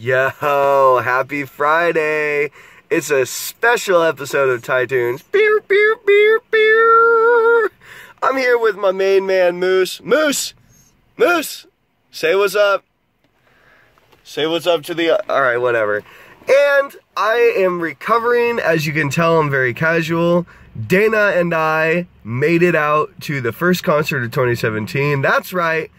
Yo, happy Friday! It's a special episode of Tytoons. Beer, beer, beer, beer! I'm here with my main man, Moose. Moose! Moose! Say what's up. Say what's up to the. Alright, whatever. And I am recovering. As you can tell, I'm very casual. Dana and I made it out to the first concert of 2017. That's right.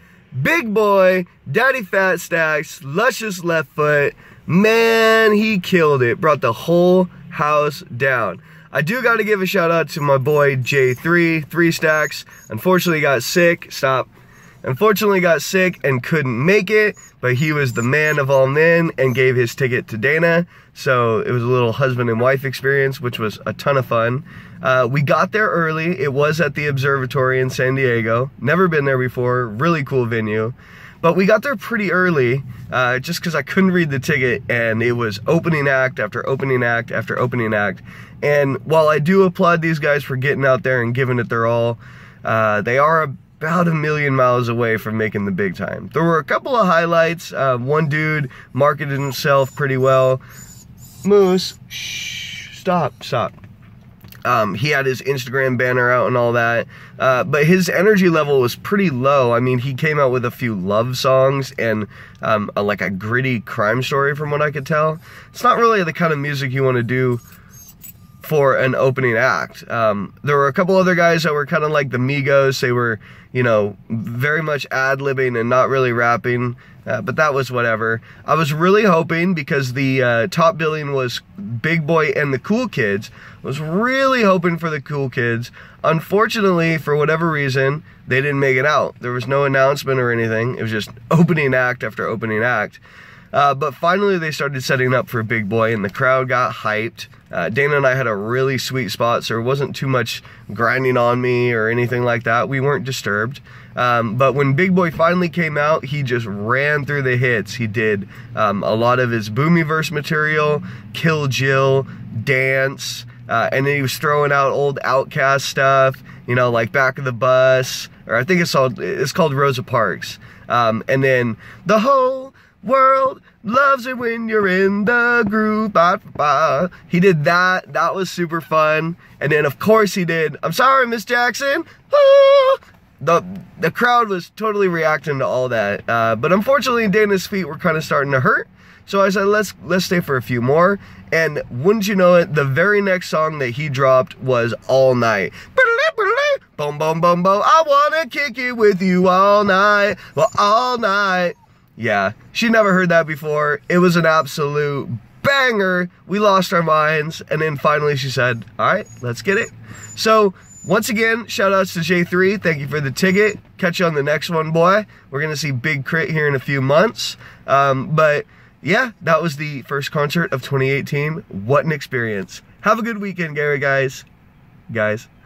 Big boy, Daddy Fat Stacks, luscious left foot. Man, he killed it. Brought the whole house down. I do got to give a shout out to my boy J3, 3 Stacks. Unfortunately got sick. Stop Unfortunately got sick and couldn't make it, but he was the man of all men and gave his ticket to Dana. So it was a little husband and wife experience, which was a ton of fun. Uh, we got there early. It was at the observatory in San Diego. Never been there before. Really cool venue. But we got there pretty early uh, just because I couldn't read the ticket and it was opening act after opening act after opening act. And while I do applaud these guys for getting out there and giving it their all, uh, they are a about a million miles away from making the big time. There were a couple of highlights. Uh, one dude marketed himself pretty well. Moose, shh, stop, stop. Um, he had his Instagram banner out and all that, uh, but his energy level was pretty low. I mean, he came out with a few love songs and um, a, like a gritty crime story, from what I could tell. It's not really the kind of music you want to do for an opening act. Um, there were a couple other guys that were kind of like the Migos. They were, you know, very much ad-libbing and not really rapping, uh, but that was whatever. I was really hoping, because the uh, top billing was Big Boy and the Cool Kids, I was really hoping for the Cool Kids. Unfortunately, for whatever reason, they didn't make it out. There was no announcement or anything. It was just opening act after opening act. Uh, but finally, they started setting up for Big Boy, and the crowd got hyped. Uh, Dana and I had a really sweet spot, so it wasn't too much grinding on me or anything like that. We weren't disturbed. Um, but when Big Boy finally came out, he just ran through the hits. He did um, a lot of his Boomiverse material, Kill Jill, Dance, uh, and then he was throwing out old Outcast stuff, you know, like Back of the Bus, or I think it's called, it's called Rosa Parks. Um, and then the whole world loves it when you're in the groove. Bah, bah. He did that. That was super fun. And then, of course, he did. I'm sorry, Miss Jackson. Ah! The, the crowd was totally reacting to all that. Uh, but unfortunately, Dana's feet were kind of starting to hurt. So I said, let's let's stay for a few more. And wouldn't you know it, the very next song that he dropped was All Night. Boom, boom, boom, boom. I wanna kick it with you all night. Well, all night. Yeah, she never heard that before. It was an absolute banger. We lost our minds. And then finally she said, all right, let's get it. So once again, shout outs to J3. Thank you for the ticket. Catch you on the next one, boy. We're going to see Big Crit here in a few months. Um, but yeah, that was the first concert of 2018. What an experience. Have a good weekend, Gary, guys. Guys.